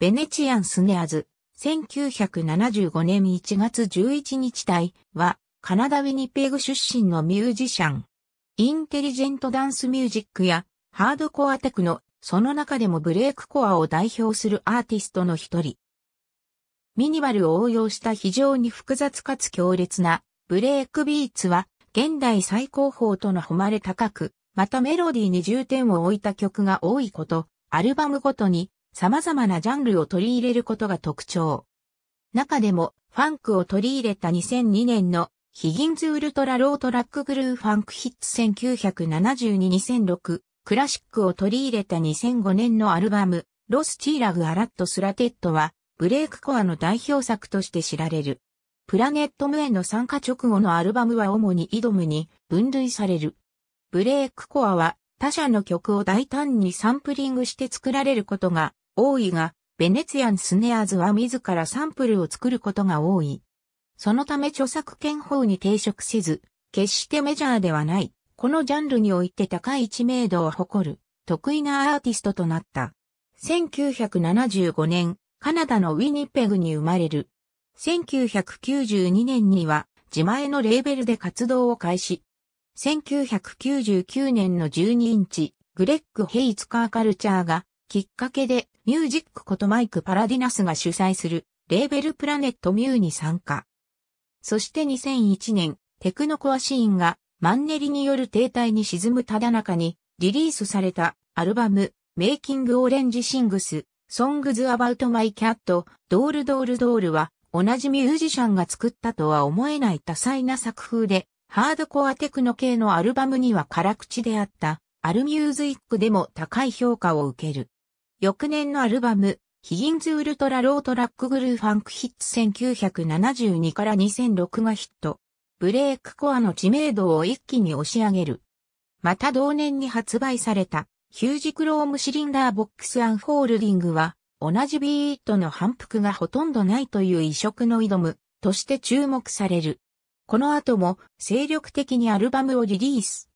ベネチアンスネアズ、1975年1月11日隊は、カナダ・ウィニペグ出身のミュージシャン。インテリジェントダンスミュージックや、ハードコアテクノ、その中でもブレイクコアを代表するアーティストの一人。ミニマルを応用した非常に複雑かつ強烈なブレイクビーツは現代最高峰との誉れ高く、またメロディーに重点を置いた曲が多いこと、アルバムごとに様々なジャンルを取り入れることが特徴。中でも、ファンクを取り入れた2002年のヒギンズウルトラロートラックグルーファンクヒッツ1972-2006、クラシックを取り入れた2005年のアルバム、ロスチーラグアラットスラテッドは、ブレイクコアの代表作として知られる。プラネットムンの参加直後のアルバムは主にイドムに分類される。ブレイクコアは他社の曲を大胆にサンプリングして作られることが多いが、ベネツィアンスネアーズは自らサンプルを作ることが多い。そのため著作権法に抵触せず、決してメジャーではない、このジャンルにおいて高い知名度を誇る、得意なアーティストとなった。1975年、カナダのウィニペグに生まれる。1992年には、自前のレーベルで活動を開始。1999年の12インチ、グレッグ・ヘイツカーカルチャーが、きっかけでミュージックことマイク・パラディナスが主催するレーベルプラネットミューに参加。そして2001年、テクノコアシーンがマンネリによる停滞に沈むただ中にリリースされたアルバムメイキングオレンジシングス、ソングズ・アバウト・マイ・キャット、ドール・ドール・ドールは同じミュージシャンが作ったとは思えない多彩な作風でハードコアテクノ系のアルバムには辛口であったアルミューズイックでも高い評価を受ける。翌年のアルバム、ヒギンズウルトラロートラックグルーファンクヒッツ1972から2006がヒット。ブレイクコアの知名度を一気に押し上げる。また同年に発売された、ヒュージクロームシリンダーボックスアンフォールディングは、同じビートの反復がほとんどないという異色の挑む、として注目される。この後も精力的にアルバムをリリース。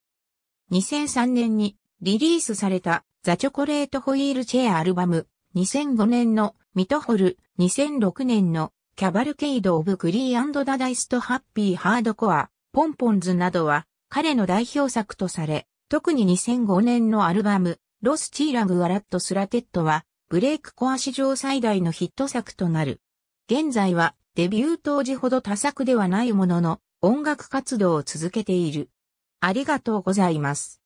2003年にリリースされたザ・チョコレートホイールチェアアルバム、2005年のミトホル、2006年のキャバルケイド・オブ・グリーダダイスト・ハッピー・ハードコア、ポンポンズなどは彼の代表作とされ、特に2005年のアルバム、ロス・チーラグ・ワラット・スラテッドは、ブレイクコア史上最大のヒット作となる。現在はデビュー当時ほど多作ではないものの、音楽活動を続けている。ありがとうございます。